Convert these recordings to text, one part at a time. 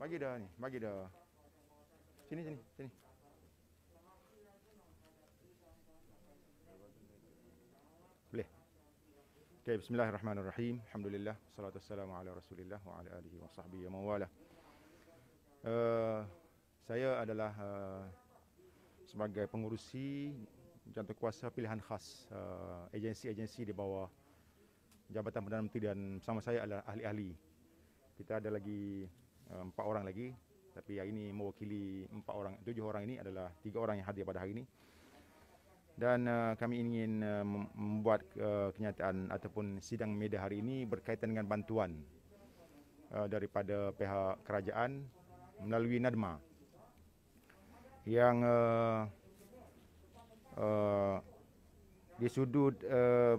Bagi dah ni, bagi dah. Sini sini, sini. Boleh. Okay, bismillahirrahmanirrahim. Alhamdulillah. Salatu wassalamu ala Rasulillah wa ala alihi wa sahbihi wa wala. Uh, saya adalah uh, sebagai pengurusi jantung kuasa pilihan khas uh, agensi-agensi di bawah Jabatan Perdana Menteri dan sama saya adalah ahli-ahli. Kita ada lagi Eh, empat orang lagi tapi hari ini mewakili empat orang tujuh orang ini adalah tiga orang yang hadir pada hari ini dan uh, kami ingin uh, membuat uh, kenyataan ataupun sidang media hari ini berkaitan dengan bantuan uh, daripada pihak kerajaan melalui Nadma yang uh, uh, di sudut uh,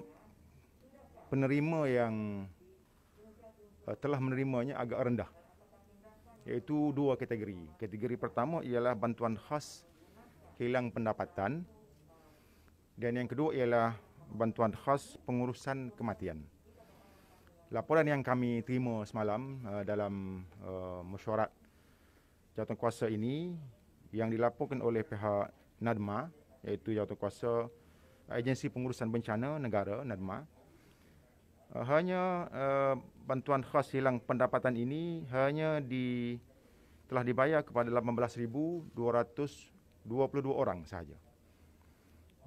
penerima yang uh, telah menerimanya agak rendah iaitu dua kategori. Kategori pertama ialah bantuan khas hilang pendapatan dan yang kedua ialah bantuan khas pengurusan kematian. Laporan yang kami terima semalam uh, dalam uh, mesyuarat kuasa ini yang dilaporkan oleh pihak NADMA iaitu kuasa Agensi Pengurusan Bencana Negara NADMA uh, hanya uh, bantuan khas hilang pendapatan ini hanya di telah dibayar kepada 18,222 orang sahaja.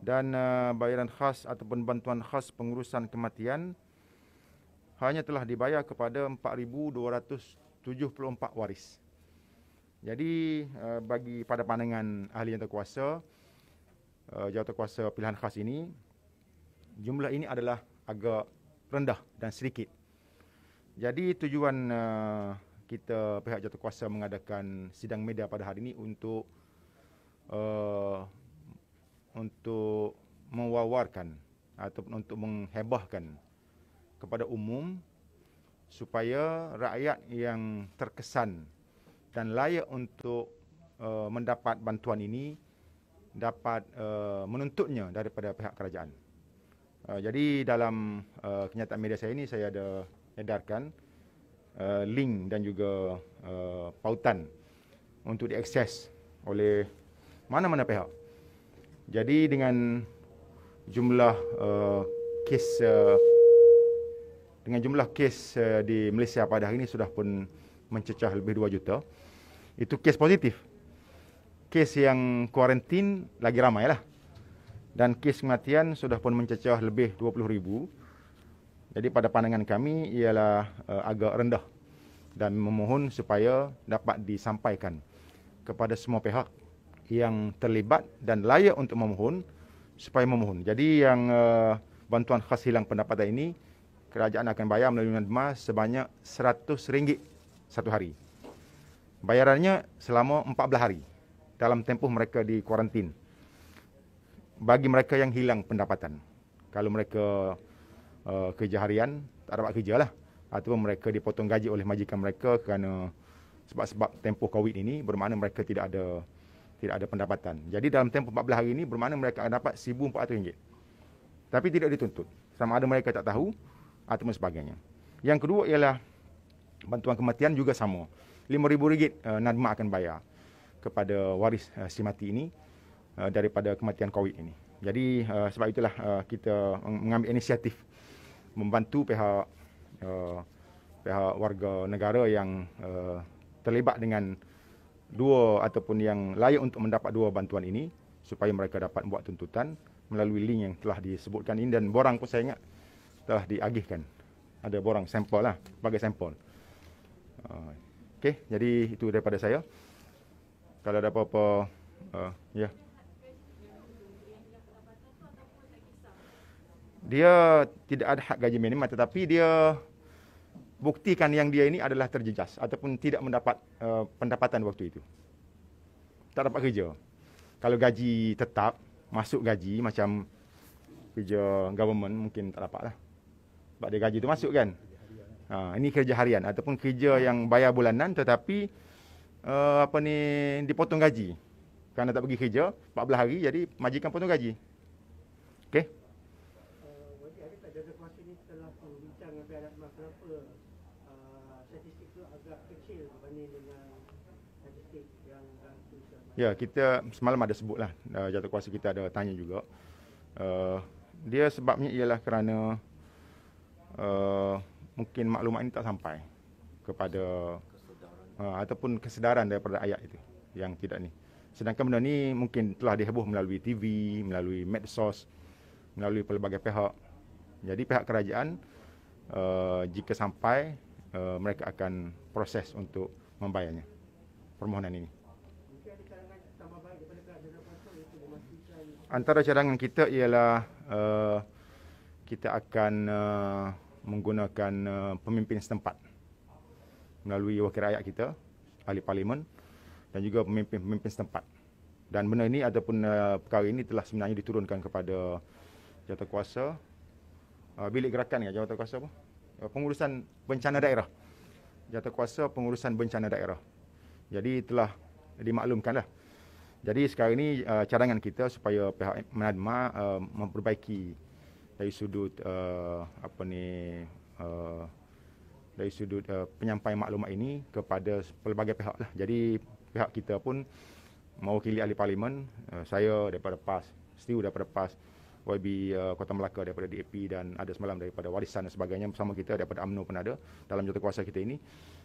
Dan uh, bayaran khas ataupun bantuan khas pengurusan kematian hanya telah dibayar kepada 4,274 waris. Jadi uh, bagi pada pandangan ahli yang terkuasa, uh, jawatankuasa pilihan khas ini, jumlah ini adalah agak rendah dan sedikit. Jadi tujuan uh, kita pihak kuasa mengadakan sidang media pada hari ini untuk uh, untuk mewawarkan ataupun untuk menghebahkan kepada umum supaya rakyat yang terkesan dan layak untuk uh, mendapat bantuan ini dapat uh, menuntutnya daripada pihak kerajaan. Uh, jadi dalam uh, kenyataan media saya ini saya ada edarkan uh, link dan juga uh, pautan untuk diakses oleh mana-mana pihak. Jadi dengan jumlah uh, kes uh, dengan jumlah kes uh, di Malaysia pada hari ini sudah pun mencecah lebih 2 juta. Itu kes positif. Kes yang kuarantin lagi ramai lah dan kes kematian sudah pun mencecah lebih 20,000. Jadi pada pandangan kami ialah eh, agak rendah dan memohon supaya dapat disampaikan kepada semua pihak yang terlibat dan layak untuk memohon supaya memohon. Jadi yang eh, bantuan khas hilang pendapatan ini kerajaan akan bayar melalui Mas sebanyak RM100 satu hari. Bayarannya selama 14 hari dalam tempoh mereka di kuarantin bagi mereka yang hilang pendapatan. Kalau mereka uh, kerja harian, tak dapat kerja lah. Ataupun mereka dipotong gaji oleh majikan mereka kerana sebab-sebab tempoh COVID ini bermakna mereka tidak ada tidak ada pendapatan. Jadi dalam tempoh 14 hari ini bermakna mereka akan dapat RM1,400. Tapi tidak dituntut. Sama ada mereka tak tahu atau sebagainya. Yang kedua ialah bantuan kematian juga sama. RM5,000 uh, Nadma akan bayar kepada waris uh, si mati ini Uh, daripada kematian COVID ini. Jadi uh, sebab itulah uh, kita mengambil inisiatif membantu pihak uh, pihak warga negara yang uh, terlibat dengan dua ataupun yang layak untuk mendapat dua bantuan ini supaya mereka dapat buat tuntutan melalui link yang telah disebutkan ini dan borang pun saya ingat telah diagihkan. Ada borang sampel lah, sebagai sampel. Uh, Okey, jadi itu daripada saya. Kalau ada apa-apa, uh, ya. Yeah. dia tidak ada hak gaji minimum tetapi dia buktikan yang dia ini adalah terjejas ataupun tidak mendapat uh, pendapatan waktu itu. Tak dapat kerja. Kalau gaji tetap, masuk gaji macam kerja government mungkin tak dapat lah. Sebab dia gaji itu masuk kan. Ha, ini kerja harian ataupun kerja yang bayar bulanan tetapi uh, apa ni dipotong gaji. Kerana tak pergi kerja 14 hari jadi majikan potong gaji. Okey. Ya, kita semalam ada sebutlah uh, jatuh kuasa kita ada tanya juga. Uh, dia sebabnya ialah kerana uh, mungkin maklumat ini tak sampai kepada uh, ataupun kesedaran daripada ayat itu yang tidak ni. Sedangkan benda ni mungkin telah diheboh melalui TV, melalui medsos, melalui pelbagai pihak. Jadi pihak kerajaan uh, jika sampai uh, mereka akan proses untuk membayarnya permohonan ini. antara cadangan kita ialah uh, kita akan uh, menggunakan uh, pemimpin setempat melalui wakil rakyat kita ahli parlimen dan juga pemimpin-pemimpin setempat dan benda ini ataupun uh, perkara ini telah sebenarnya diturunkan kepada jawatankuasa uh, bilik gerakan ya jawatankuasa apa uh, pengurusan bencana daerah kuasa pengurusan bencana daerah jadi telah dimaklumkanlah jadi sekarang ini uh, cadangan kita supaya pihak Menadma uh, memperbaiki dari sudut uh, apa ni uh, dari sudut uh, penyampaian maklumat ini kepada pelbagai pihak lah. Jadi pihak kita pun mewakili ahli parlimen uh, saya daripada PAS, Stiu daripada PAS, YB uh, Kota Melaka daripada DAP dan ada semalam daripada warisan dan sebagainya bersama kita daripada AMNO pun ada dalam jawatan kuasa kita ini.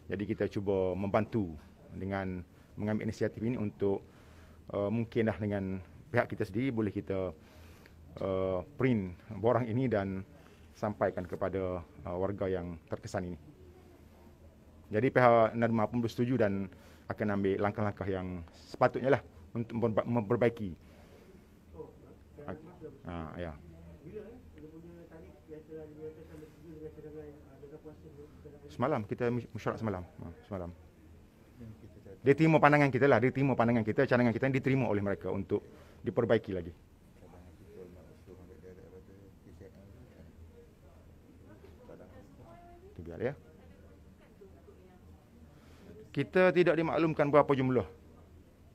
Jadi kita cuba membantu dengan mengambil inisiatif ini untuk Eh, mungkin dah dengan pihak kita sendiri boleh kita uh, print borang ini dan sampaikan kepada uh, warga yang terkesan ini. Jadi pihak Nadma pun bersetuju dan akan ambil langkah-langkah yang sepatutnya lah untuk memperbaiki. Oh, ah, ya. Semalam kita musyarak semalam. Ah, semalam dia terima pandangan kita lah. Dia terima pandangan kita, cadangan kita diterima oleh mereka untuk diperbaiki lagi. Biar ya. Kita tidak dimaklumkan berapa jumlah.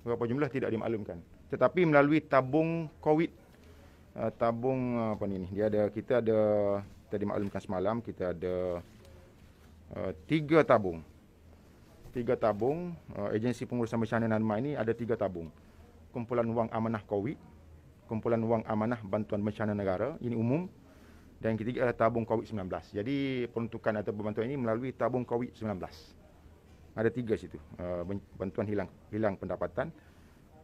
Berapa jumlah tidak dimaklumkan. Tetapi melalui tabung COVID. Uh, tabung uh, apa ni ni. Dia ada, kita ada, kita dimaklumkan semalam. Kita ada uh, tiga tabung tiga tabung uh, agensi pengurusan bencana Nanma ini ada tiga tabung kumpulan wang amanah COVID kumpulan wang amanah bantuan bencana negara ini umum dan yang ketiga adalah tabung COVID-19 jadi peruntukan atau bantuan ini melalui tabung COVID-19 ada tiga situ uh, bantuan hilang hilang pendapatan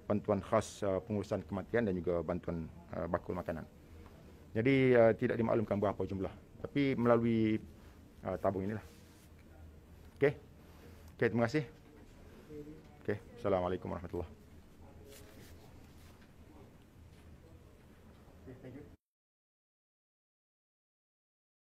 bantuan khas uh, pengurusan kematian dan juga bantuan uh, bakul makanan jadi uh, tidak dimaklumkan berapa jumlah tapi melalui uh, tabung inilah Okey, terima kasih. Okey, Assalamualaikum warahmatullahi